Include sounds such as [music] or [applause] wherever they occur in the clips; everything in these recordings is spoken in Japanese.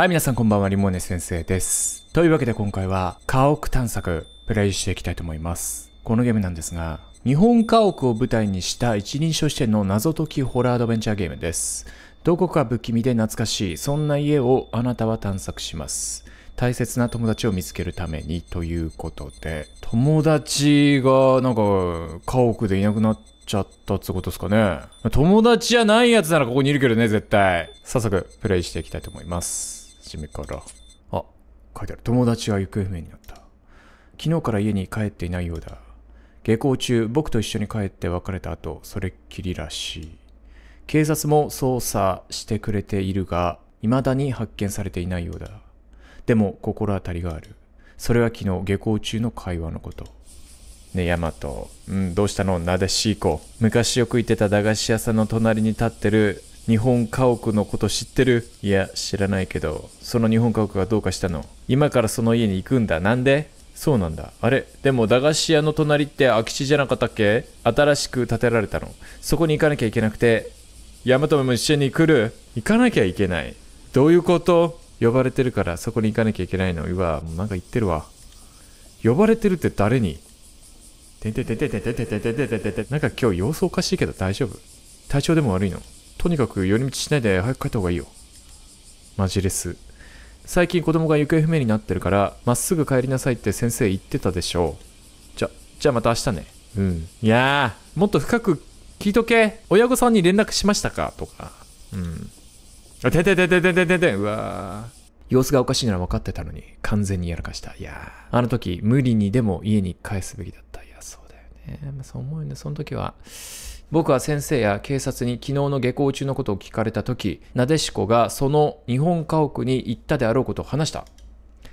はい、皆さんこんばんは、リモーネ先生です。というわけで今回は、家屋探索、プレイしていきたいと思います。このゲームなんですが、日本家屋を舞台にした一人称視点の謎解きホラーアドベンチャーゲームです。どこか不気味で懐かしい、そんな家をあなたは探索します。大切な友達を見つけるためにということで、友達がなんか家屋でいなくなっちゃったってことですかね。友達じゃないやつならここにいるけどね、絶対。早速、プレイしていきたいと思います。初めから。あ、書いてある。友達は行方不明になった。昨日から家に帰っていないようだ。下校中、僕と一緒に帰って別れた後、それっきりらしい。警察も捜査してくれているが、未だに発見されていないようだ。でも、心当たりがある。それは昨日、下校中の会話のこと。ねえ、ヤマト。うん、どうしたのなでしい子。昔よく行ってた駄菓子屋さんの隣に立ってる日本家屋のこと知ってるいや、知らないけど、その日本家屋がどうかしたの今からその家に行くんだ。なんでそうなんだ。あれでも駄菓子屋の隣って空き地じゃなかったっけ新しく建てられたの。そこに行かなきゃいけなくて、ヤマトも一緒に来る行かなきゃいけない。どういうこと呼ばれてるからそこに行かなきゃいけないの。うわ、もうなんか言ってるわ。呼ばれてるって誰にててててててててててててなんか今日様子おかしいけど大丈夫体調でも悪いのとにかく寄り道しないで早く帰った方がいいよ。マジレス。最近子供が行方不明になってるから、まっすぐ帰りなさいって先生言ってたでしょう。じゃ、じゃあまた明日ね。うん。いやー、もっと深く聞いとけ。親御さんに連絡しましたかとか。うん。あ、てててててててて、うわー。様子がおかしいなら分かってたのに、完全にやらかした。いやー、あの時、無理にでも家に帰すべきだった。いや、そうだよね。まあ、そう思うよね。その時は。僕は先生や警察に昨日の下校中のことを聞かれた時なでしこがその日本家屋に行ったであろうことを話した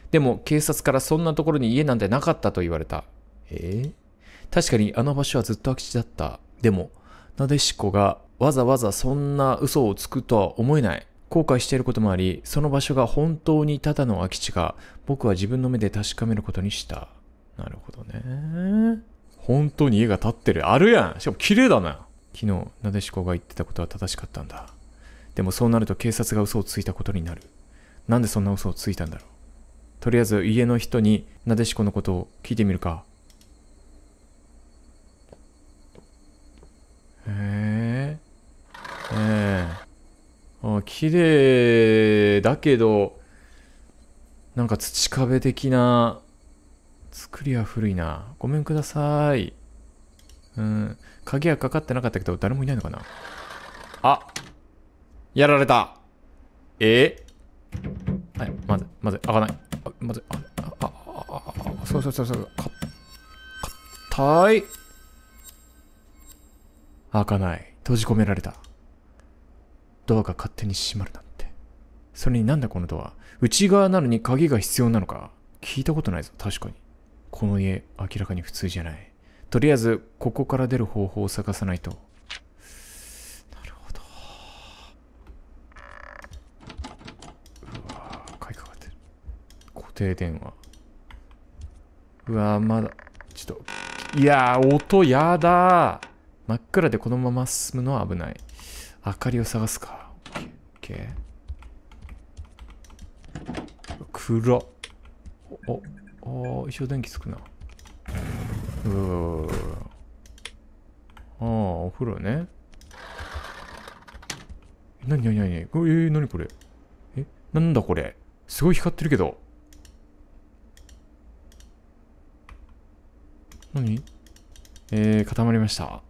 でも警察からそんなところに家なんてなかったと言われたええー、確かにあの場所はずっと空き地だったでもなでしこがわざわざそんな嘘をつくとは思えない後悔していることもありその場所が本当にただの空き地か僕は自分の目で確かめることにしたなるほどね本当に家が建ってるあるやんしかも綺麗だな昨日、なでしこが言ってたことは正しかったんだ。でもそうなると警察が嘘をついたことになる。なんでそんな嘘をついたんだろう。とりあえず家の人になでしこのことを聞いてみるか。へえ。ええ。あ、綺麗だけど、なんか土壁的な、作りは古いな。ごめんください。うん。鍵はかかってなかったけど、誰もいないのかなあやられたえはい、まず、まず、開かない。あまず、あ、あ、あ、あ、あ、そうそうそうそう。か、かったい。開かない。閉じ込められた。ドアが勝手に閉まるなんて。それになんだこのドア。内側なのに鍵が必要なのか。聞いたことないぞ、確かに。この家、明らかに普通じゃない。とりあえず、ここから出る方法を探さないと。なるほど。うわぁ、かいかかってる。固定電話。うわまだ、ちょっと。いや音やだ真っ暗でこのまま進むのは危ない。明かりを探すか。OK。暗っ。お、お、一応電気つくな。うー。ああ、お風呂ね。なになになにえー、なにこれえなんだこれすごい光ってるけど。なにえー、固まりました。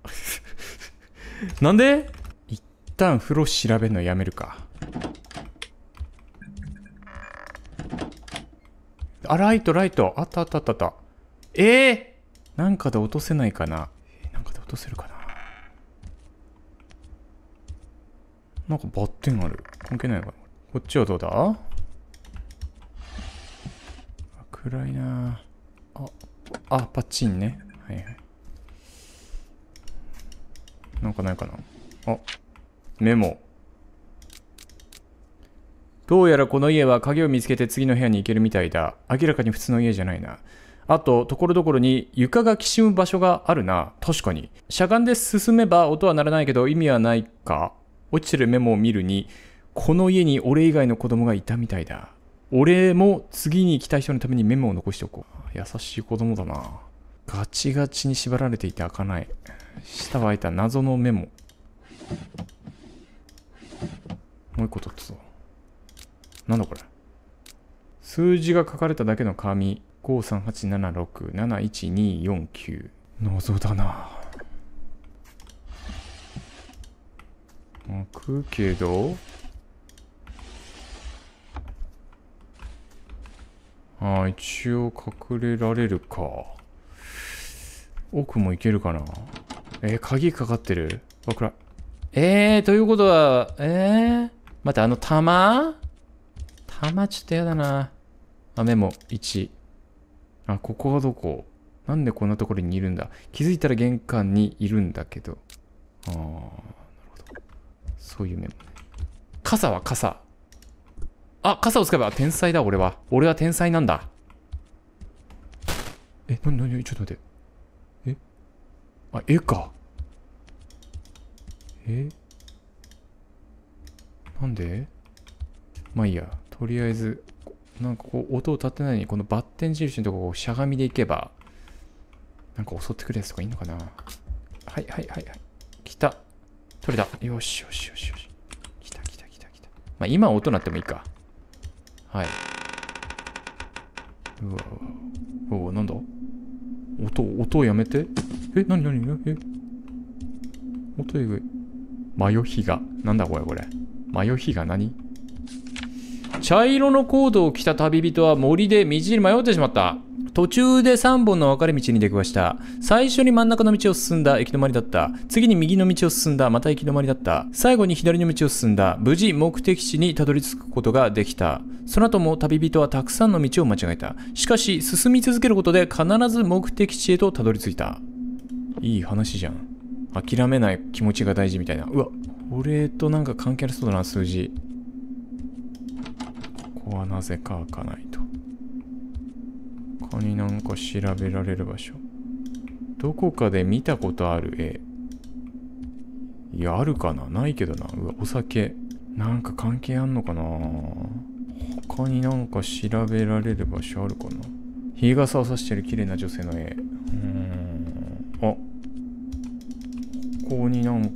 [laughs] なんで一旦風呂調べるのやめるか。あ、ライト、ライト。あったあったあったあった。ええーなんかで落とせないかな。なんかで落とせるかな。なんかバッテンある。関係ないかな。こっちはどうだ暗いなあ、あ、パッチンね。はいはい。なんかないかな。あ、メモ。どうやらこの家は鍵を見つけて次の部屋に行けるみたいだ。明らかに普通の家じゃないな。あと、ところどころに床がきしむ場所があるな。確かに。しゃがんで進めば音は鳴らないけど意味はないか。落ちてるメモを見るに、この家に俺以外の子供がいたみたいだ。俺も次に来た人のためにメモを残しておこう。優しい子供だな。ガチガチに縛られていて開かない。下は開いた謎のメモ。もう一個取ったぞ。なんだこれ。数字が書かれただけの紙。5387671249謎だな開くけどああ一応隠れられるか奥も行けるかなえー、鍵かかってるえくらえー、ということはえー、待ってあの玉玉ちょっとやだなあメモ1あ、ここはどこなんでこんなところにいるんだ気づいたら玄関にいるんだけど。ああ、なるほど。そういう面もね。傘は傘。あ、傘を使えば天才だ、俺は。俺は天才なんだ。え、なになにちょっと待って。えあ、絵か。えなんでまあいいや。とりあえず、なんかこう音を立てないようにこのバッテン印のとこをしゃがみでいけばなんか襲ってくるやつとかいいのかなはいはいはいはい来た取れたよしよしよしよし来た来た来た来たまあ今音鳴ってもいいかはいうわうわうわなんだ音音をやめてえ何何え音えぐいマヨヒガなんだこれこれマヨヒガ何茶色のコードを着た旅人は森で道に迷ってしまった。途中で3本の分かれ道に出くわした。最初に真ん中の道を進んだ、行き止まりだった。次に右の道を進んだ、また行き止まりだった。最後に左の道を進んだ。無事目的地にたどり着くことができた。その後も旅人はたくさんの道を間違えた。しかし、進み続けることで必ず目的地へとたどり着いた。いい話じゃん。諦めない気持ちが大事みたいな。うわ、俺となんか関係ありそうだな、数字。ここはなぜか開かないと。他になんか調べられる場所。どこかで見たことある絵。いや、あるかなないけどな。うわ、お酒。なんか関係あんのかな他になんか調べられる場所あるかな日傘を差してる綺麗な女性の絵。うーん。あ。ここになんか、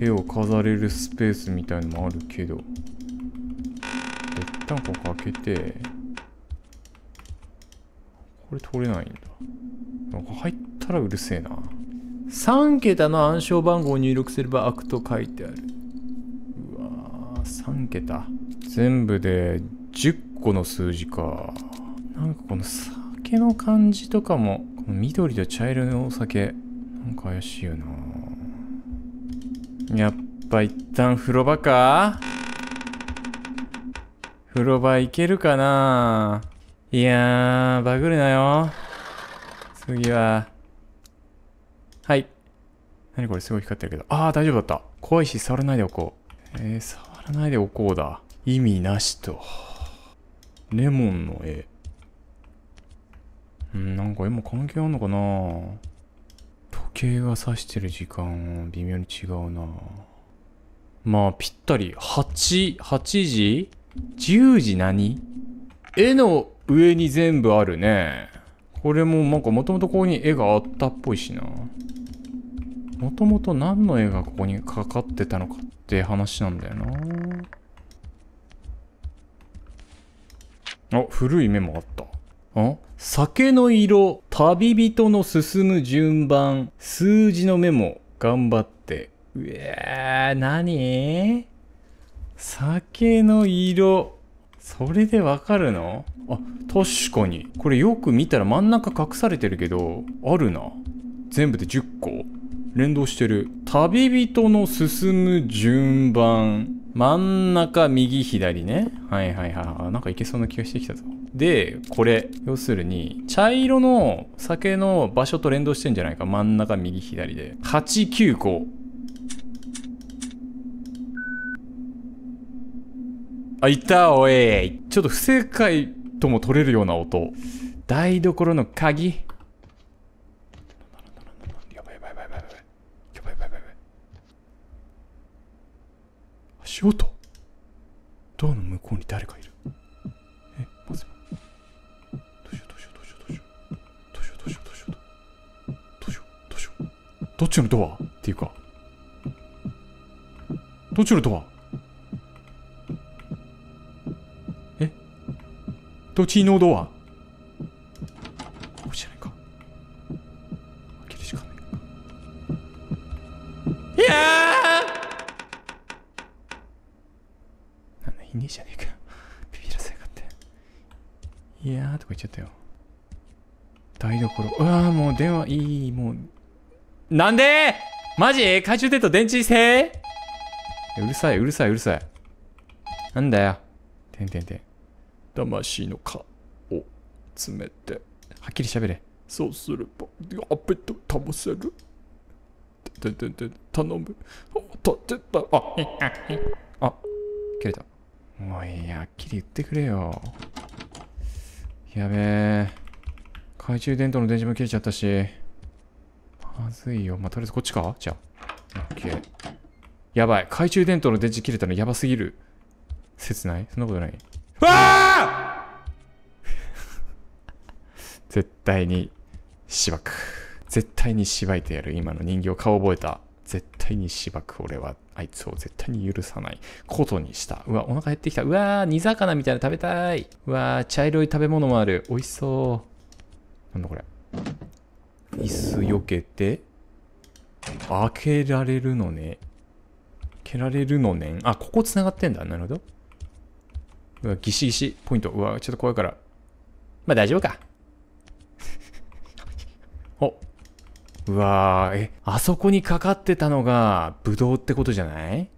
絵を飾れるスペースみたいのもあるけど。旦ここ開けて、これ通れないんだ。なんか入ったらうるせえな。3桁の暗証番号を入力すれば開くと書いてある。うわぁ、3桁。全部で10個の数字か。なんかこの酒の感じとかも、この緑と茶色のお酒、なんか怪しいよなやっぱ一旦風呂場か風呂場行けるかないやー、バグるなよ。次は。はい。何これすごい光ってるけど。あー、大丈夫だった。怖いし、触らないでおこう。えー、触らないでおこうだ。意味なしと。レモンの絵。うん、なんか今関係あんのかな時計が指してる時間、微妙に違うなまあ、ぴったり。8、8時10時何絵の上に全部あるね。これもなんかもともとここに絵があったっぽいしな。もともと何の絵がここにかかってたのかって話なんだよな。あ、古いメモあった。ん酒の色、旅人の進む順番、数字のメモ、頑張って。うえー、何酒の色。それでわかるのあ、確かに。これよく見たら真ん中隠されてるけど、あるな。全部で10個連動してる。旅人の進む順番。真ん中、右、左ね。はいはいはい。なんかいけそうな気がしてきたぞ。で、これ。要するに、茶色の酒の場所と連動してんじゃないか。真ん中、右、左で。8、9個あ、いた、おい。ちょっと不正解とも取れるような音。台所の鍵足音ドアの向こうに誰かいるえまずどうしようどうしようどうしようどうしようどうしようどうしようどうしようどうしようどっちのドアっていうかどっちのドアどっちのドアこっちじゃないか。開けるしかない。かいやーなんだ、いねえじゃねえか。[laughs] ビビらせやがって。いやーとか言っちゃったよ。台所。うわーもう電話いい、もう。なんでマジ懐中電灯電池せうるさい、うるさい、うるさい。なんだよ。てんてんてん。魂の蚊を詰めて。はっきり喋れ。そうすれば、アペと倒せる。んてん頼む。立てた。あ、あ、切れた。もういいや、はっきり言ってくれよ。やべえ。懐中電灯の電池も切れちゃったし。まずいよ。まあ、とりあえずこっちかじゃあ。オッケー。やばい。懐中電灯の電池切れたのやばすぎる。切ないそんなことない。うわ絶対にしばく。絶対にしばいてやる。今の人形顔覚えた。絶対にしばく。俺はあいつを絶対に許さない。ことにした。うわ、お腹減ってきた。うわー、煮魚みたいな食べたい。うわー、茶色い食べ物もある。美味しそう。なんだこれ。椅子避けて、開けられるのね。開けられるのね。あ、ここ繋がってんだ。なるほど。うわ、ギシギシ。ポイント。うわ、ちょっと怖いから。まあ大丈夫か。うわぁ、え、あそこにかかってたのが、ブドウってことじゃない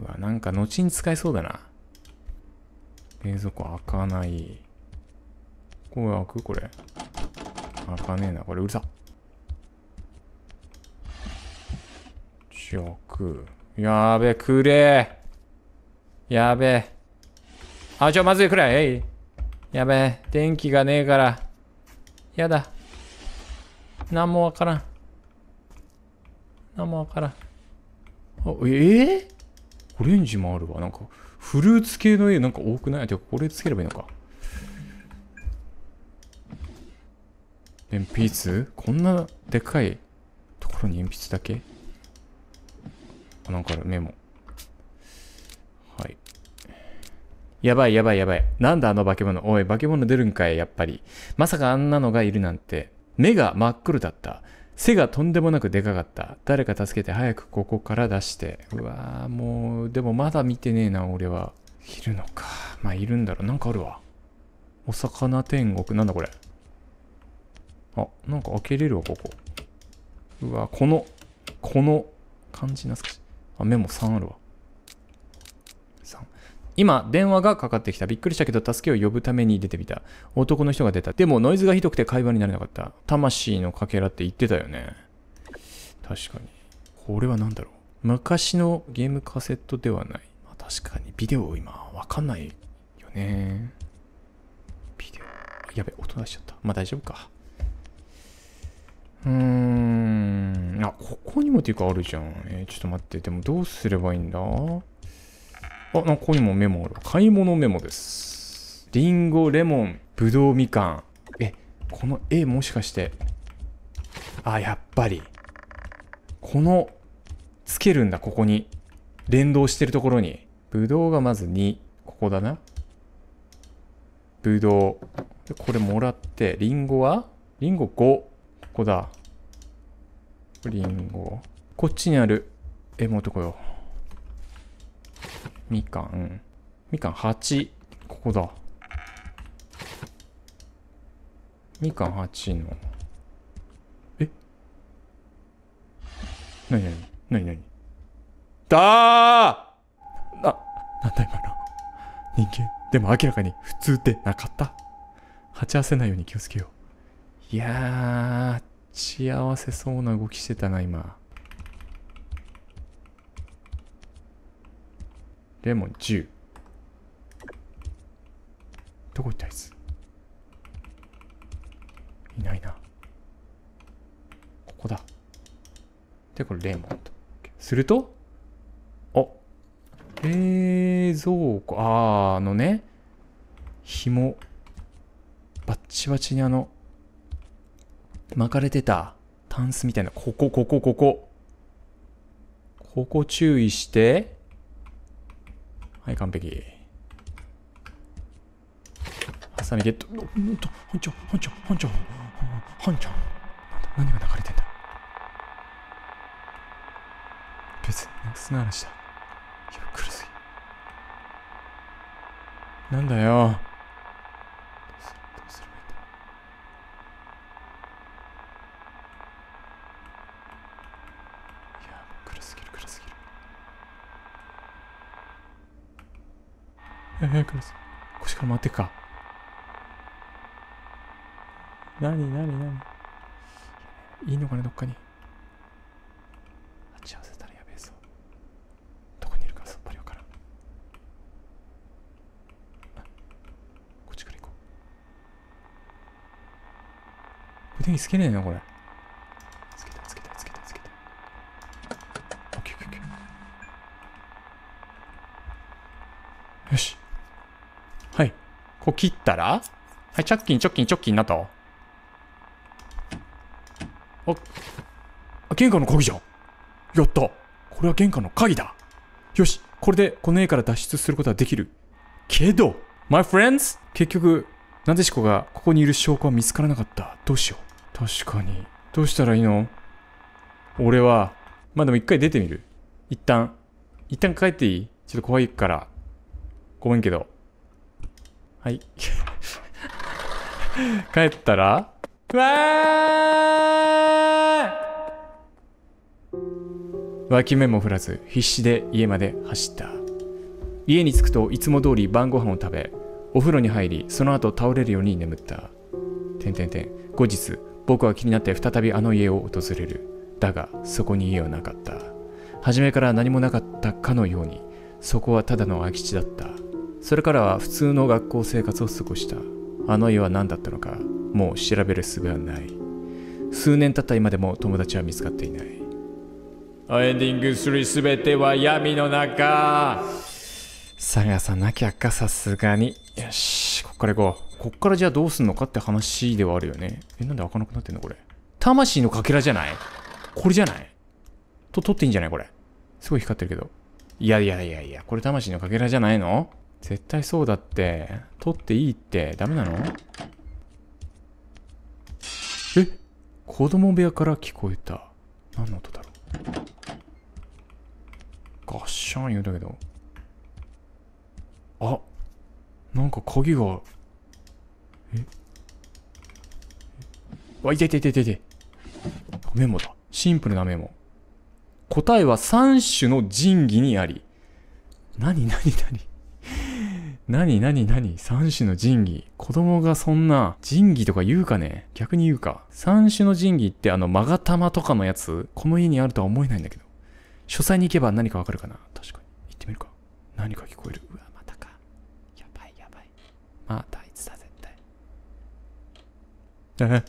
うわ、なんか後に使えそうだな。冷蔵庫開かない。これ開くこれ。開かねえな。これうるさ。く。やべえ、くれえ。やべえ。あ、ちょ、まずいくれえい。やべえ、電気がねえから。やだ。何もわからん。何もわからん。あ、ええー、オレンジもあるわ。なんか、フルーツ系の絵なんか多くないてか、これつければいいのか。鉛筆こんなでかいところに鉛筆だけあ、なんかある、メモ。はい。やばいやばいやばい。なんだあの化け物。おい、化け物出るんかい、やっぱり。まさかあんなのがいるなんて。目が真っ黒だった。背がとんでもなくでかかった。誰か助けて早くここから出して。うわぁ、もう、でもまだ見てねえな、俺は。いるのか。まあ、いるんだろう。なんかあるわ。お魚天国。なんだこれ。あ、なんか開けれるわ、ここ。うわ、この、この、感じなかし。あ、目も3あるわ。今、電話がかかってきた。びっくりしたけど、助けを呼ぶために出てみた。男の人が出た。でも、ノイズがひどくて会話になれなかった。魂のかけらって言ってたよね。確かに。これは何だろう。昔のゲームカセットではない。まあ、確かに、ビデオ今、わかんないよね。ビデオ。やべ、音出しちゃった。まあ、大丈夫か。うーん。あ、ここにもっていうかあるじゃん。えー、ちょっと待って。でも、どうすればいいんだあ、なんかここにもメモある。買い物メモです。リンゴ、レモン、ブドウ、みかん。え、この絵もしかして。あ、やっぱり。この、つけるんだ、ここに。連動してるところに。ブドウがまず2。ここだな。ブドウ。で、これもらって、りんごはりんご5。ここだ。りんご。こっちにあるえ、もとこよ。みかん。みかん8。ここだ。みかん8の。えなになになになにだーな、なんだ今の。人間。でも明らかに普通ってなかった。鉢合わせないように気をつけよう。いやー、幸せそうな動きしてたな、今。レモン10。どこ行ったあいついないな。ここだ。で、これレモンと。すると、お冷蔵庫、あー、あのね、紐、バッチバチにあの、巻かれてた、タンスみたいな、ここ、ここ、ここ。ここ注意して、はい、完璧。ハサミゲット。と、本庁、本庁、本庁、本庁。何が流れてんだ別に、砂嵐だ。いや、来るなんだよ。手か。なになになにいいのかな、どっかに。待ち合わせたらやべえぞ。どこにいるかさっぱりわからん。こっちから行こう。腕につけねえな、これ。こう切ったらはい、チャッキン、チョッキン、チョッキンなったあ、あ、玄関の鍵じゃん。やった。これは玄関の鍵だ。よし、これでこの家から脱出することはできる。けど、my friends? 結局、なでしこがここにいる証拠は見つからなかった。どうしよう。確かに。どうしたらいいの俺は、まあ、でも一回出てみる。一旦。一旦帰っていいちょっと怖いから。ごめんけど。はい [laughs] 帰ったらうわ脇目も振らず必死で家まで走った家に着くといつも通り晩ご飯を食べお風呂に入りその後倒れるように眠ったてんてんてん後日僕は気になって再びあの家を訪れるだがそこに家はなかった初めから何もなかったかのようにそこはただの空き地だったそれからは普通の学校生活を過ごしたあの家は何だったのかもう調べる術はない数年経った今でも友達は見つかっていないエンディング3全ては闇の中探さなきゃかさすがによしこっから行こうこっからじゃあどうすんのかって話ではあるよねえなんで開かなくなってんのこれ魂のかけらじゃないこれじゃないと取っていいんじゃないこれすごい光ってるけどいやいやいやいやこれ魂のかけらじゃないの絶対そうだって。取っていいって。ダメなのえ子供部屋から聞こえた。何の音だろうガッシャン言うたけど。あなんか鍵が。えわ、いていてい痛いい。メモだ。シンプルなメモ。答えは三種の神器にあり。なになになに何何何三種の神器。子供がそんな神器とか言うかね逆に言うか。三種の神器ってあの、まが玉とかのやつ、この家にあるとは思えないんだけど。書斎に行けば何かわかるかな確かに。行ってみるか。何か聞こえる。うわ、またか。やばいやばい。またあいつだ、絶対。え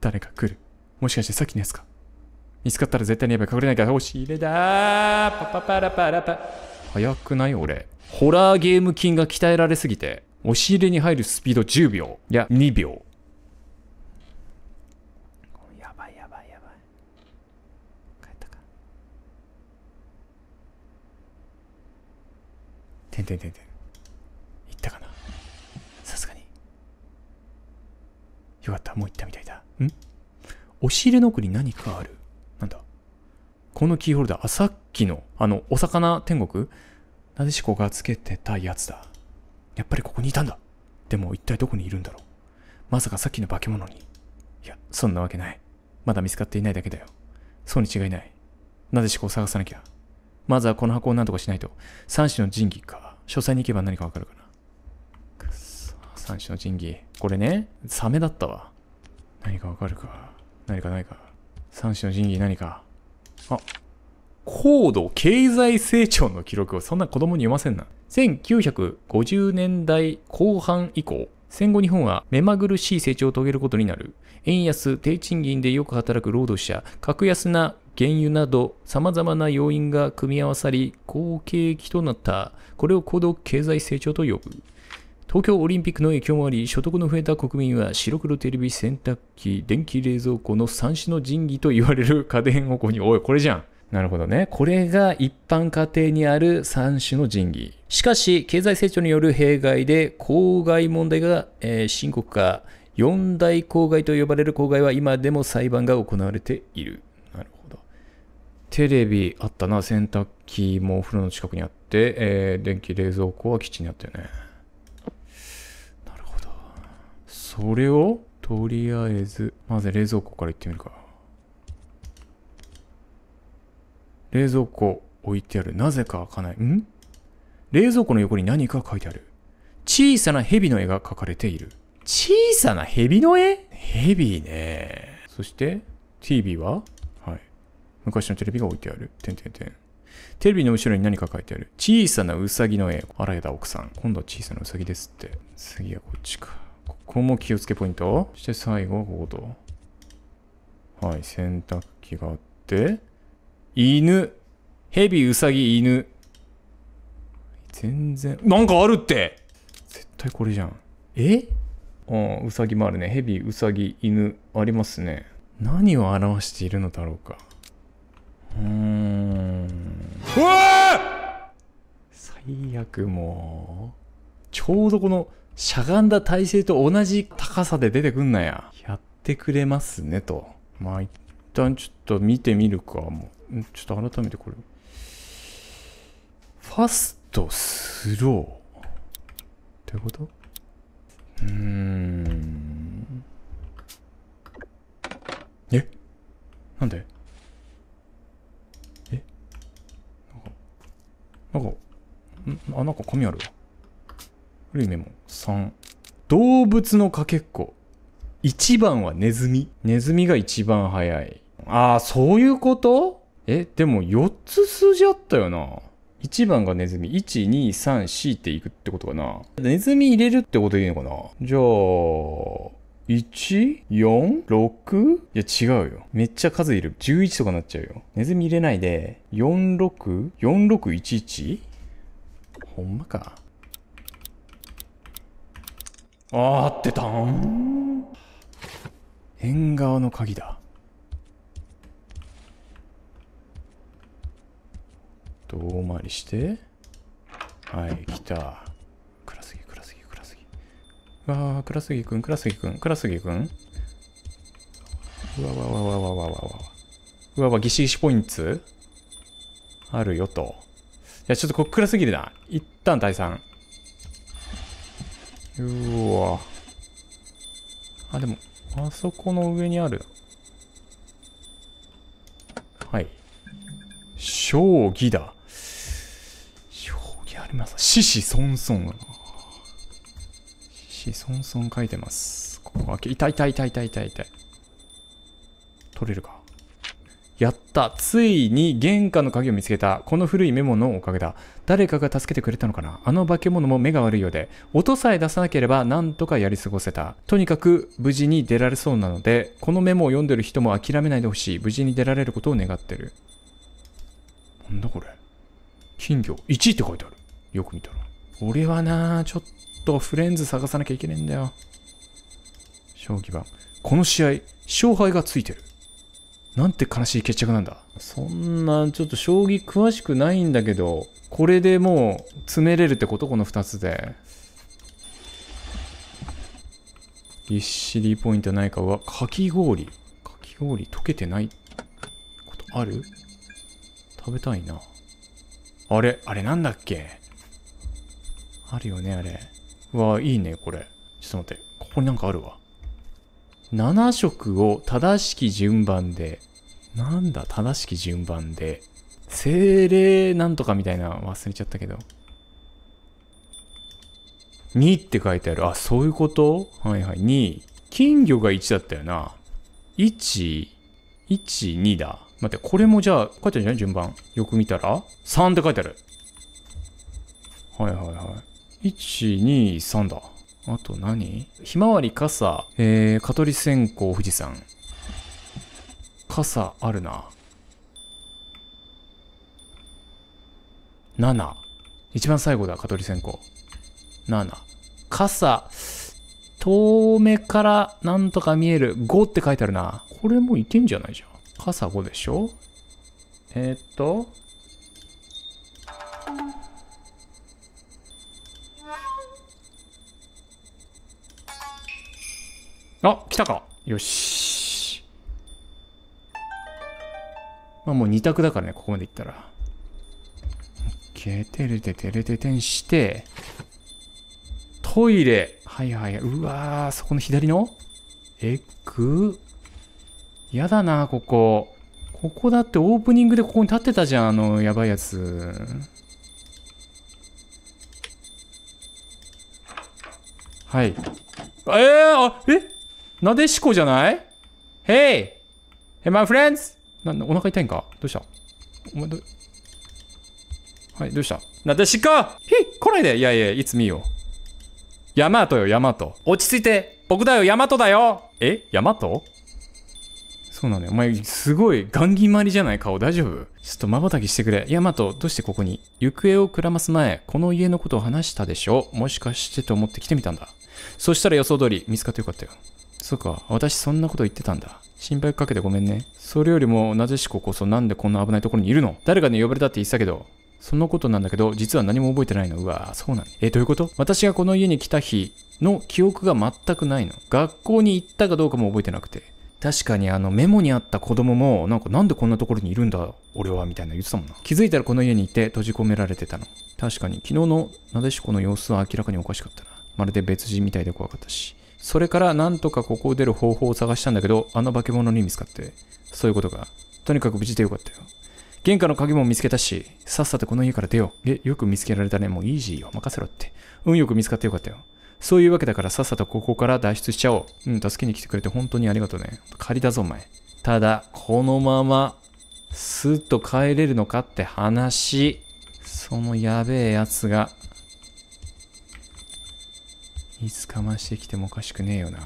誰か来る。もしかしてさっきのやつか。見つかったら絶対にやばい。隠れなきゃ。押し入れだー。パパパラパラパ。早くない俺。ホラーゲーム筋が鍛えられすぎて、押し入れに入るスピード10秒。いや、2秒。やばいやばいやばい。帰ったか。てんてんてんてん。いったかなさすがに。よかった、もういったみたいだ。ん押し入れの奥に何かある。なんだこのキーホルダー、あ、さっきの、あの、お魚天国なでしこがつけてたやつだ。やっぱりここにいたんだ。でも一体どこにいるんだろう。まさかさっきの化け物に。いや、そんなわけない。まだ見つかっていないだけだよ。そうに違いない。なでしこを探さなきゃ。まずはこの箱を何とかしないと。三種の神器か。書斎に行けば何かわかるかな。くそ。三種の神器。これね、サメだったわ。何かわかるか。何かないか。三種の神器何か。あ、高度経済成長の記録をそんな子供に読ませんな。1950年代後半以降、戦後日本は目まぐるしい成長を遂げることになる。円安、低賃金でよく働く労働者、格安な原油など様々な要因が組み合わさり、好景気となった。これを高度経済成長と呼ぶ。東京オリンピックの影響もあり、所得の増えた国民は白黒テレビ、洗濯機、電気冷蔵庫の三種の神器と言われる家電を購入。おい、これじゃん。なるほどね。これが一般家庭にある3種の神器。しかし、経済成長による弊害で、公害問題が、えー、深刻化。四大公害と呼ばれる公害は今でも裁判が行われている。なるほど。テレビあったな。洗濯機もお風呂の近くにあって、えー、電気冷蔵庫はキッチンにあったよね。なるほど。それを、とりあえず、まず冷蔵庫から行ってみるか。冷蔵庫置いてある。なぜか開かない。ん冷蔵庫の横に何か書いてある。小さな蛇の絵が描かれている。小さな蛇の絵蛇ね。そして、TV ははい。昔のテレビが置いてある。てんてんてん。テレビの後ろに何か書いてある。小さなウサギの絵。あらやだ、奥さん。今度は小さなウサギですって。次はこっちか。ここも気をつけポイント。そして最後、ここと。はい、洗濯機があって。犬。蛇、うさぎ、犬。全然。なんかあるって絶対これじゃん。えうん、うさぎもあるね。蛇、うさぎ、犬。ありますね。何を表しているのだろうか。うーん。うわ最悪もう。ちょうどこのしゃがんだ体勢と同じ高さで出てくんなや。やってくれますねと。まあ、一旦ちょっと見てみるか、もう。ちょっと改めてこれ。ファスト、スロー。ってことうーん。えなんでえなんか、なんか、んあ、なんか紙あるわ。古いメモ。3。動物のかけっこ。1番はネズミ。ネズミが一番早い。ああ、そういうことえ、でも4つ数字あったよな。1番がネズミ。1、2、3、4っていくってことかな。ネズミ入れるってことでいいのかなじゃあ、1?4?6? いや違うよ。めっちゃ数いる。11とかなっちゃうよ。ネズミ入れないで、46?4611? ほんまか。あーってたん縁側の鍵だ。と、大回りして。はい、来た。暗すぎ暗すぎ暗すぎうわー、すぎくん、暗すぎくん、暗すぎくん。うわわわわわわわわわ。うわわ、ギシギシポイントあるよと。いや、ちょっとこっかすぎるな。一旦退散。うわ。あ、でも、あそこの上にある。はい。将棋だ。ります。獅子孫孫シな。獅子孫孫書いてます。ここ開け、痛い痛い痛い痛い痛い痛い。取れるか。やった。ついに玄関の鍵を見つけた。この古いメモのおかげだ。誰かが助けてくれたのかなあの化け物も目が悪いようで、音さえ出さなければなんとかやり過ごせた。とにかく無事に出られそうなので、このメモを読んでる人も諦めないでほしい。無事に出られることを願ってる。なんだこれ金魚1位って書いてある。よく見たら。俺はなちょっとフレンズ探さなきゃいけねえんだよ。将棋盤。この試合、勝敗がついてる。なんて悲しい決着なんだ。そんな、ちょっと将棋詳しくないんだけど、これでもう詰めれるってことこの2つで。ぎっしりポイントないかは、かき氷。かき氷溶けてないことある食べたいな。あれあれなんだっけあるよね、あれ。うわ、いいね、これ。ちょっと待って。ここになんかあるわ。7色を正しき順番で、なんだ、正しき順番で、精霊なんとかみたいな忘れちゃったけど。2って書いてある。あ、そういうことはいはい。2。金魚が1だったよな。1、1、2だ。待って、これもじゃあ、書いてあるじゃん順番。よく見たら ?3 って書いてある。はいはいはい。123だ。あと何ひまわり、傘、えー、蚊取り線香、富士山。傘あるな。7。一番最後だ、蚊取り線香。7。傘、遠目からなんとか見える。5って書いてあるな。これもいけんじゃないじゃん。傘5でしょえー、っと、あ、来たか。よし。まあもう二択だからね、ここまで行ったら。OK、てれててれててんして、トイレ。はいはい。うわー、そこの左のエッグやだな、ここ。ここだってオープニングでここに立ってたじゃん、あの、やばいやつ。はい。えー、あ、えなでしこじゃない ?Hey! Hey, my friends! なんだ、お腹痛いんかどうしたお前ど、はい、どうしたなでしこひっ、ないでいやいや、いつ見よ。う。ヤマトよ、ヤマト。落ち着いて僕だよ、ヤマトだよえヤマトそうなのよ。お前、すごい、ガンギマリじゃない顔、大丈夫ちょっと瞬きしてくれ。ヤマト、どうしてここに行方をくらます前、この家のことを話したでしょもしかしてと思って来てみたんだ。そしたら予想通り、見つかってよかったよ。そっか、私そんなこと言ってたんだ。心配かけてごめんね。それよりも、なぜしここそなんでこんな危ないところにいるの誰かに呼ばれたって言ってたけど、そのことなんだけど、実は何も覚えてないの。うわそうなんだ。え、どういうこと私がこの家に来た日の記憶が全くないの。学校に行ったかどうかも覚えてなくて。確かにあのメモにあった子供も、なんかなんでこんなところにいるんだ、俺は、みたいな言ってたもんな。気づいたらこの家にいて閉じ込められてたの。確かに昨日のなでしこの様子は明らかにおかしかったな。まるで別人みたいで怖かったし。それからなんとかここを出る方法を探したんだけど、あの化け物に見つかって。そういうことか。とにかく無事でよかったよ。玄関の鍵も見つけたし、さっさとこの家から出よう。え、よく見つけられたね。もうイージーよ。任せろって。運よく見つかってよかったよ。そういうわけだからさっさとここから脱出しちゃおう。うん、助けに来てくれて本当にありがとうね。借りだぞ、お前。ただ、このまま、スッと帰れるのかって話。そのやべえやつが、いつかましてきてもおかしくねえよな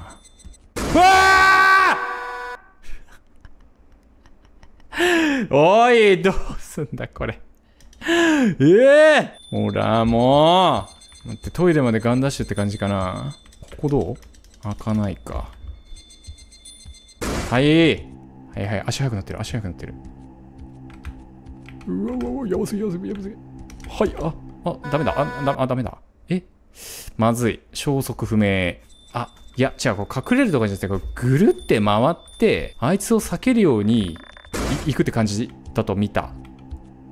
うわ [laughs] おいどうすんだこれええー、ほらもう待ってトイレまでガンダッシュって感じかなここどう開かないかはいはいはい足速くなってる足速くなってるうわうわうわやばすぎやばすぎやばすぎはいああダメだあだあダメだまずい。消息不明。あ、いや、違う、これ隠れるとかじゃなくて、こぐるって回って、あいつを避けるように行くって感じだと見た。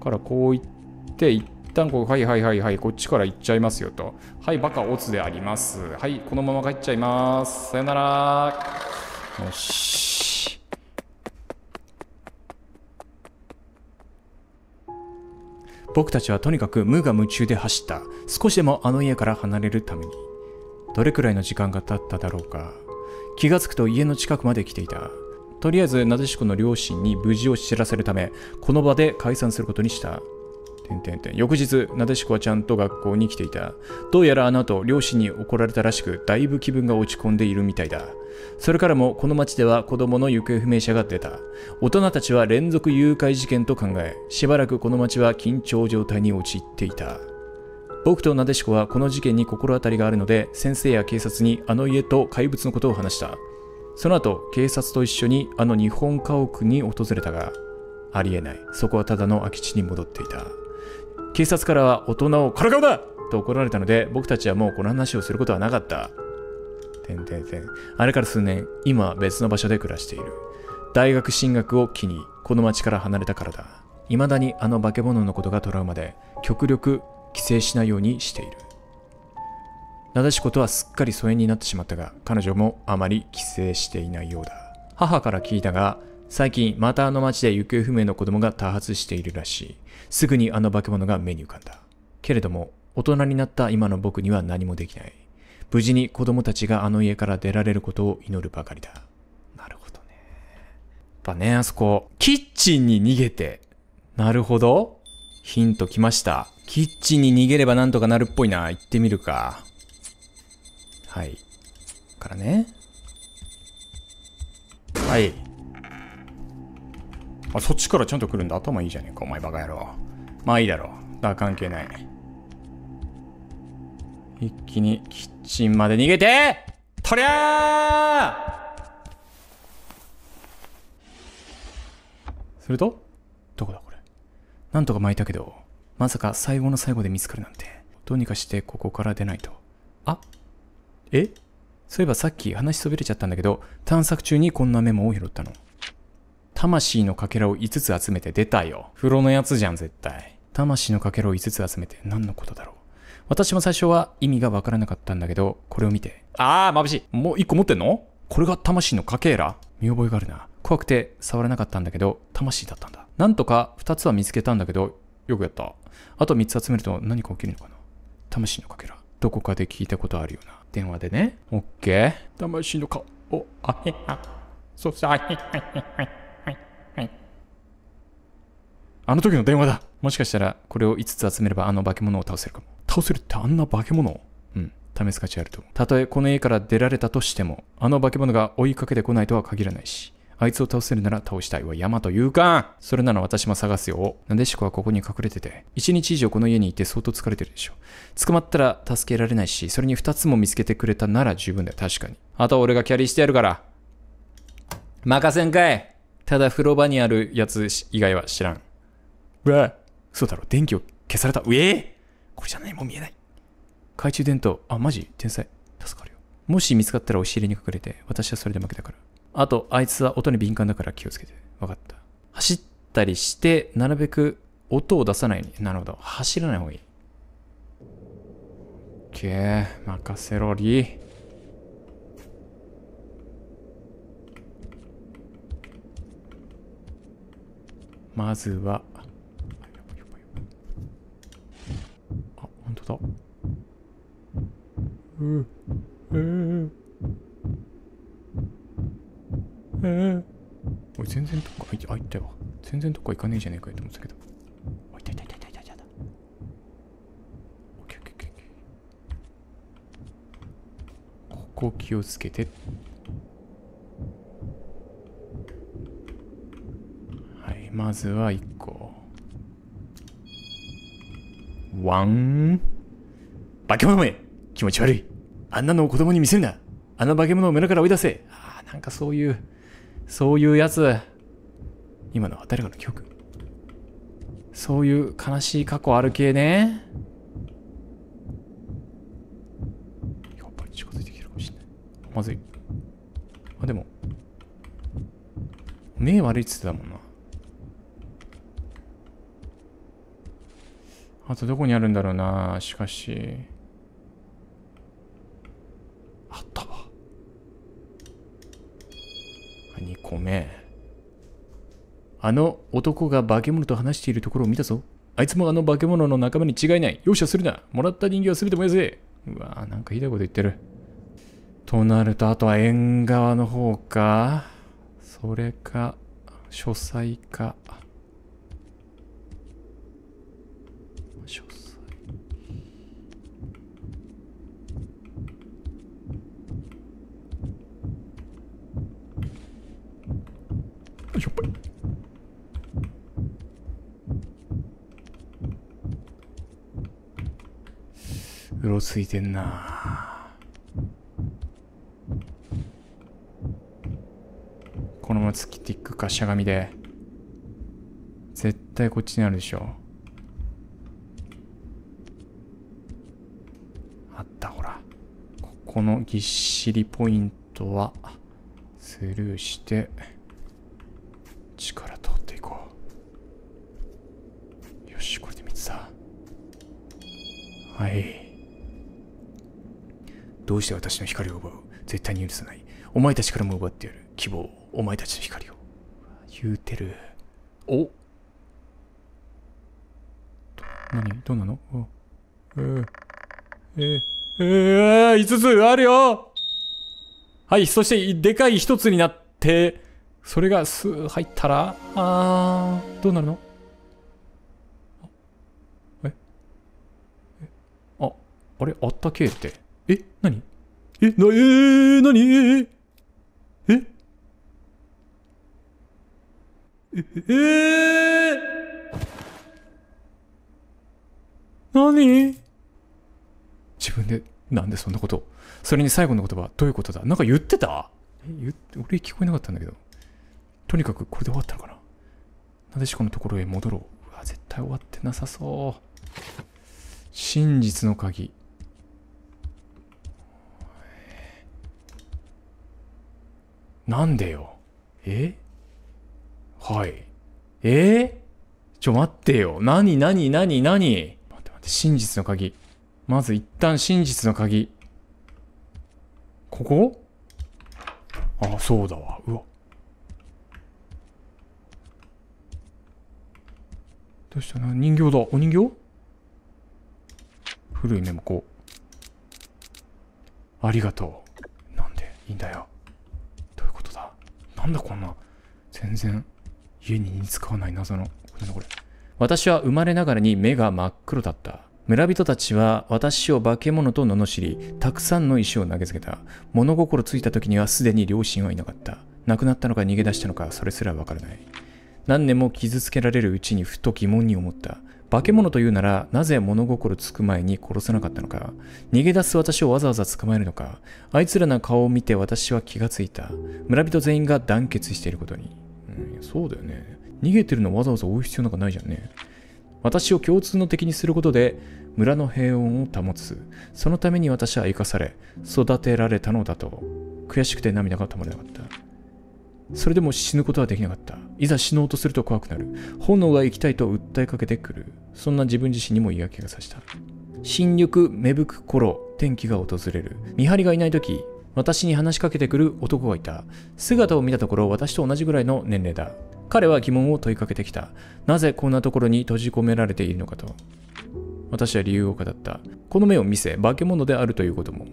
からこう行って、一旦こう、はいはいはいはい、こっちから行っちゃいますよと。はい、バカオツであります。はい、このまま帰っちゃいます。さよなら。よし。僕たちはとにかく無我夢中で走った。少しでもあの家から離れるために。どれくらいの時間が経っただろうか。気がつくと家の近くまで来ていた。とりあえず、なでしこの両親に無事を知らせるため、この場で解散することにした。てんてんてん。翌日、なでしこはちゃんと学校に来ていた。どうやらあの後、両親に怒られたらしく、だいぶ気分が落ち込んでいるみたいだ。それからも、この町では子供の行方不明者が出た。大人たちは連続誘拐事件と考え、しばらくこの町は緊張状態に陥っていた。僕となでしこはこの事件に心当たりがあるので、先生や警察にあの家と怪物のことを話した。その後、警察と一緒にあの日本家屋に訪れたが、ありえない。そこはただの空き地に戻っていた。警察からは大人をからかうだと怒られたので、僕たちはもうこの話をすることはなかった。てんてんてん。あれから数年、今は別の場所で暮らしている。大学進学を機に、この町から離れたからだ。未だにあの化け物のことがトラウマで、極力規制しないようにしている。なだしことはすっかり疎遠になってしまったが、彼女もあまり帰省していないようだ。母から聞いたが、最近またあの町で行方不明の子供が多発しているらしい。すぐにあの化け物が目に浮かんだ。けれども、大人になった今の僕には何もできない。無事に子供たちがあの家から出られることを祈るばかりだ。なるほどね。やっぱね、あそこ、キッチンに逃げて。なるほど。ヒント来ました。キッチンに逃げればなんとかなるっぽいな。行ってみるか。はい。からね。はい。あ、そっちからちゃんと来るんだ。頭いいじゃねえか。お前バカ野郎。まあいいだろう。だから関係ない。一気にキッチンまで逃げてとりゃーするとどこだこれ。なんとか巻いたけど、まさか最後の最後で見つかるなんて。どうにかしてここから出ないと。あえそういえばさっき話しそびれちゃったんだけど、探索中にこんなメモを拾ったの。魂のかけらを5つ集めて出たよ。風呂のやつじゃん、絶対。魂のかけらを5つ集めて何のことだろう。私も最初は意味がわからなかったんだけど、これを見て。あー、眩しい。もう1個持ってんのこれが魂のかけら見覚えがあるな。怖くて触れなかったんだけど、魂だったんだ。なんとか2つは見つけたんだけど、よくやった。あと3つ集めると何か起きるのかな魂のかけら。どこかで聞いたことあるよな。電話でね。オッケー。魂のか、お、あへあ。そうさ、あへへへへへ。あの時の電話だもしかしたら、これを5つ集めればあの化け物を倒せるかも。倒せるってあんな化け物をうん。試す価値あるとたとえこの家から出られたとしても、あの化け物が追いかけてこないとは限らないし。あいつを倒せるなら倒したいは山と勇敢それなら私も探すよ。なでしこはここに隠れてて、1日以上この家にいて相当疲れてるでしょ。捕まったら助けられないし、それに2つも見つけてくれたなら十分だよ、確かに。あとは俺がキャリーしてやるから。任せんかいただ風呂場にあるやつ以外は知らん。うわうだろ、電気を消された。うえー、これじゃない、もう見えない。懐中電灯。あ、マジ天才。助かるよ。もし見つかったらお尻に隠れて、私はそれで負けたから。あと、あいつは音に敏感だから気をつけて。わかった。走ったりして、なるべく音を出さないように。なるほど。走らない方がいい。オッケー。任せろりー。まずは本当だうえー、えー、おい全然どっか入いったよ全然どっか行かねえじゃねえかよと思ったけどおいたいたいたいたいたいたオッケーオッケーここ気をつけてはいまずは1ワン。化け物め気持ち悪いあんなのを子供に見せるなあの化け物を目のから追い出せああ、なんかそういう、そういうやつ。今のは誰かの曲。そういう悲しい過去ある系ね。やっぱり近づいてきてるかもしれない。まずい。あ、でも、目悪いっつってたもんあとどこにあるんだろうなしかし。あったわ。2個目。あの男が化け物と話しているところを見たぞ。あいつもあの化け物の仲間に違いない。容赦するな。もらった人形は全て燃やせ。うわぁ、なんかひどいこと言ってる。となると、あとは縁側の方か。それか、書斎か。ついてんなこのまま突きていくかしゃがみで絶対こっちにあるでしょあったほらここのぎっしりポイントはスルーしてうして私の光を奪う絶対に許さないお前たちからも奪ってやる希望お前たちの光を言うてるお何どうなのえー、えー、えー、5つあるよはい、そして、でかい1つになって、それが、す、入ったら、あー、どうなるのええあ、あれ、あったけって。え何え、な、えー、なにええええー、なに自分で、なんでそんなこと。それに最後の言葉、どういうことだなんか言ってたえ、言って、俺聞こえなかったんだけど。とにかくこれで終わったのかななでしこのところへ戻ろう。うわ、絶対終わってなさそう。真実の鍵。なんでよ。えはい。えー、ちょ、待ってよ。なになになになに待って待って、真実の鍵。まず一旦真実の鍵。ここあ、そうだわ。うわ。どうしたの人形だ。お人形古いメモこう。ありがとう。なんでいいんだよ。なんだこんな、全然家にかわない謎の、なんだこれ。私は生まれながらに目が真っ黒だった。村人たちは私を化け物と罵り、たくさんの石を投げつけた。物心ついた時にはすでに両親はいなかった。亡くなったのか逃げ出したのか、それすらわからない。何年も傷つけられるうちにふと疑問に思った。化け物というなら、なぜ物心つく前に殺さなかったのか。逃げ出す私をわざわざ捕まえるのか。あいつらの顔を見て私は気がついた。村人全員が団結していることに。うん、そうだよね。逃げてるのわざわざ追う必要なんかないじゃんね。私を共通の敵にすることで、村の平穏を保つ。そのために私は生かされ、育てられたのだと。悔しくて涙が止まらなかった。それでも死ぬことはできなかった。いざ死のうとすると怖くなる。炎が生きたいと訴えかけてくる。そんな自分自身にも嫌気がさした。新緑芽吹く頃、天気が訪れる。見張りがいない時、私に話しかけてくる男がいた。姿を見たところ、私と同じぐらいの年齢だ。彼は疑問を問いかけてきた。なぜこんなところに閉じ込められているのかと。私は理由を語った。この目を見せ、化け物であるということも。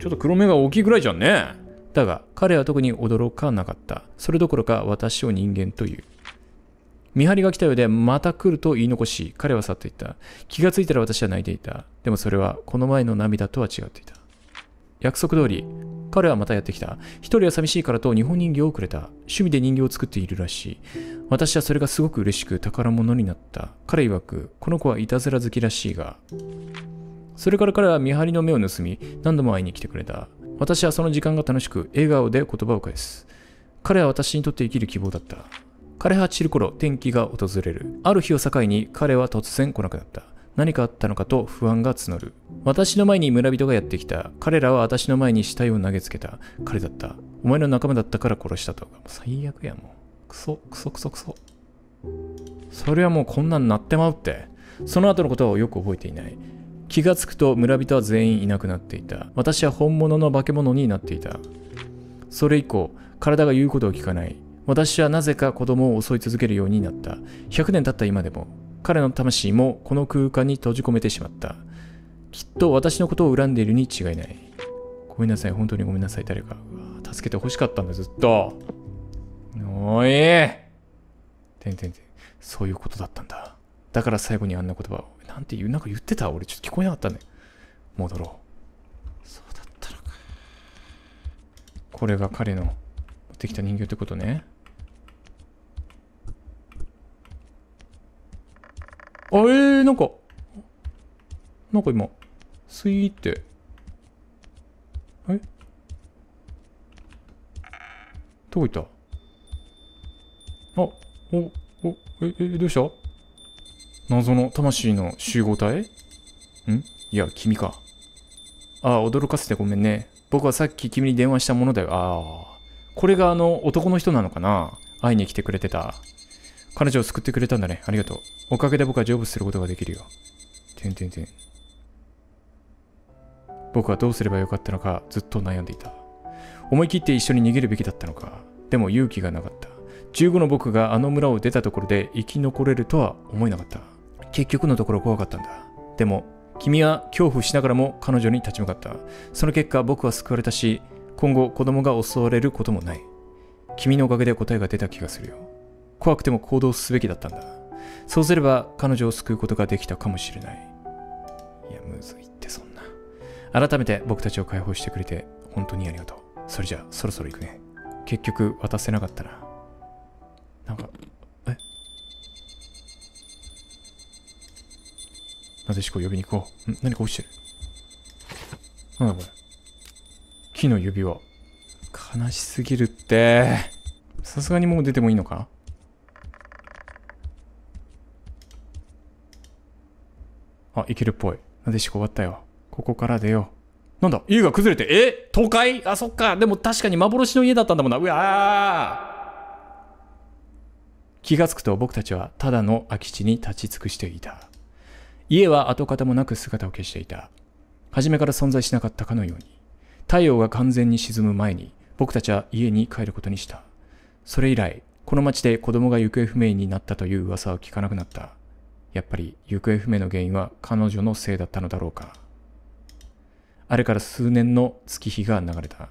ちょっと黒目が大きいぐらいじゃんね。だが彼は特に驚かなかった。それどころか私を人間という。見張りが来たようで、また来ると言い残し、彼は去っていった。気がついたら私は泣いていた。でもそれはこの前の涙とは違っていた。約束通り、彼はまたやってきた。一人は寂しいからと日本人形をくれた。趣味で人形を作っているらしい。私はそれがすごく嬉しく宝物になった。彼曰く、この子はいたずら好きらしいが。それから彼は見張りの目を盗み、何度も会いに来てくれた。私はその時間が楽しく、笑顔で言葉を返す。彼は私にとって生きる希望だった。彼は散る頃、天気が訪れる。ある日を境に彼は突然来なくなった。何かあったのかと不安が募る。私の前に村人がやってきた。彼らは私の前に死体を投げつけた。彼だった。お前の仲間だったから殺したと。最悪やもう。クソ、クソクソクソ。それはもうこんなんなってまうって。その後のことはよく覚えていない。気がつくと村人は全員いなくなっていた。私は本物の化け物になっていた。それ以降、体が言うことを聞かない。私はなぜか子供を襲い続けるようになった。100年経った今でも、彼の魂もこの空間に閉じ込めてしまった。きっと私のことを恨んでいるに違いない。ごめんなさい、本当にごめんなさい、誰か。助けて欲しかったんだ、ずっと。おいてんてんてん。そういうことだったんだ。だから最後にあんな言葉を。なんて言う、なんか言ってた俺ちょっと聞こえなかったね。戻ろう。そうだったのか。これが彼の持ってきた人形ってことね。あ、えー、なんか、なんか今、スイーって、えどこ行ったあ、お、お、え、え、どうした謎の魂の集合体んいや、君か。ああ、驚かせてごめんね。僕はさっき君に電話したものだよ。ああ。これがあの男の人なのかな会いに来てくれてた。彼女を救ってくれたんだね。ありがとう。おかげで僕は成仏することができるよ。てんてんてん。僕はどうすればよかったのかずっと悩んでいた。思い切って一緒に逃げるべきだったのか。でも勇気がなかった。15の僕があの村を出たところで生き残れるとは思えなかった。結局のところ怖かったんだ。でも、君は恐怖しながらも彼女に立ち向かった。その結果、僕は救われたし、今後子供が襲われることもない。君のおかげで答えが出た気がするよ。怖くても行動すべきだったんだ。そうすれば彼女を救うことができたかもしれない。いや、むずいってそんな。改めて僕たちを解放してくれて本当にありがとう。それじゃあ、そろそろ行くね。結局渡せなかったな。なんかなでしこを呼びに行こう。ん何か落ちてる。なんだこれ。木の指輪。悲しすぎるって。さすがにもう出てもいいのかあ、いけるっぽい。なでしこ終わったよ。ここから出よう。なんだ家が崩れて、え倒壊あ、そっか。でも確かに幻の家だったんだもんな。うわー気がつくと僕たちはただの空き地に立ち尽くしていた。家は跡形もなく姿を消していた。初めから存在しなかったかのように。太陽が完全に沈む前に、僕たちは家に帰ることにした。それ以来、この町で子供が行方不明になったという噂は聞かなくなった。やっぱり行方不明の原因は彼女のせいだったのだろうか。あれから数年の月日が流れた。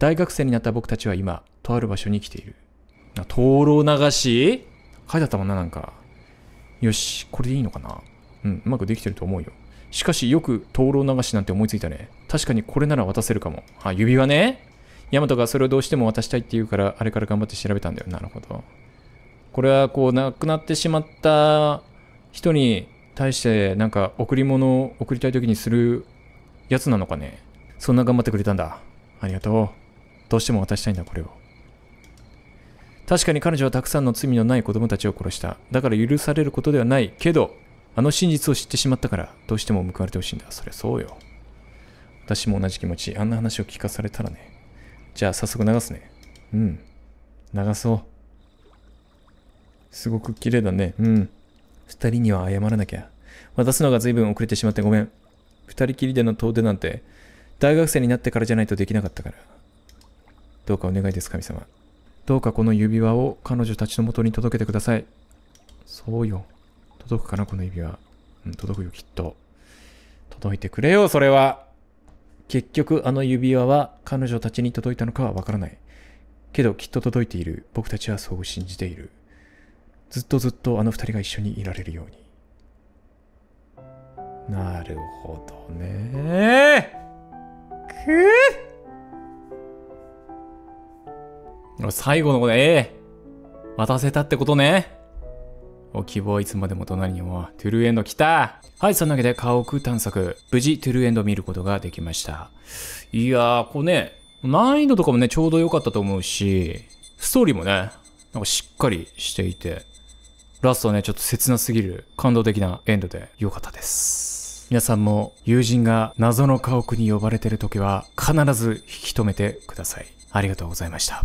大学生になった僕たちは今、とある場所に来ている。灯籠流し書いてあったもんな、なんか。よし、これでいいのかなうん、うまくできてると思うよ。しかしよく灯籠流しなんて思いついたね。確かにこれなら渡せるかも。あ、指輪ね。ヤマトがそれをどうしても渡したいって言うから、あれから頑張って調べたんだよ。なるほど。これはこう、亡くなってしまった人に対してなんか贈り物を贈りたい時にするやつなのかね。そんな頑張ってくれたんだ。ありがとう。どうしても渡したいんだ、これを。確かに彼女はたくさんの罪のない子供たちを殺した。だから許されることではないけど、あの真実を知ってしまったから、どうしても報われてほしいんだ。そりゃそうよ。私も同じ気持ち。あんな話を聞かされたらね。じゃあ、早速流すね。うん。流そう。すごく綺麗だね。うん。二人には謝らなきゃ。渡すのが随分遅れてしまってごめん。二人きりでの遠出なんて、大学生になってからじゃないとできなかったから。どうかお願いです、神様。どうかこの指輪を彼女たちの元に届けてください。そうよ。届くかな、この指輪。うん、届くよ、きっと。届いてくれよ、それは。結局、あの指輪は彼女たちに届いたのかはわからない。けど、きっと届いている。僕たちはそう信じている。ずっとずっとあの二人が一緒にいられるように。なるほどねく最後のこれ、ええ渡せたってことね。お希望いつまでも隣にも、トゥルーエンド来たはい、そんなわけで家屋探索。無事トゥルーエンド見ることができました。いやー、こうね、難易度とかもね、ちょうど良かったと思うし、ストーリーもね、なんかしっかりしていて、ラストはね、ちょっと切なすぎる感動的なエンドで良かったです。皆さんも友人が謎の家屋に呼ばれてる時は必ず引き止めてください。ありがとうございました。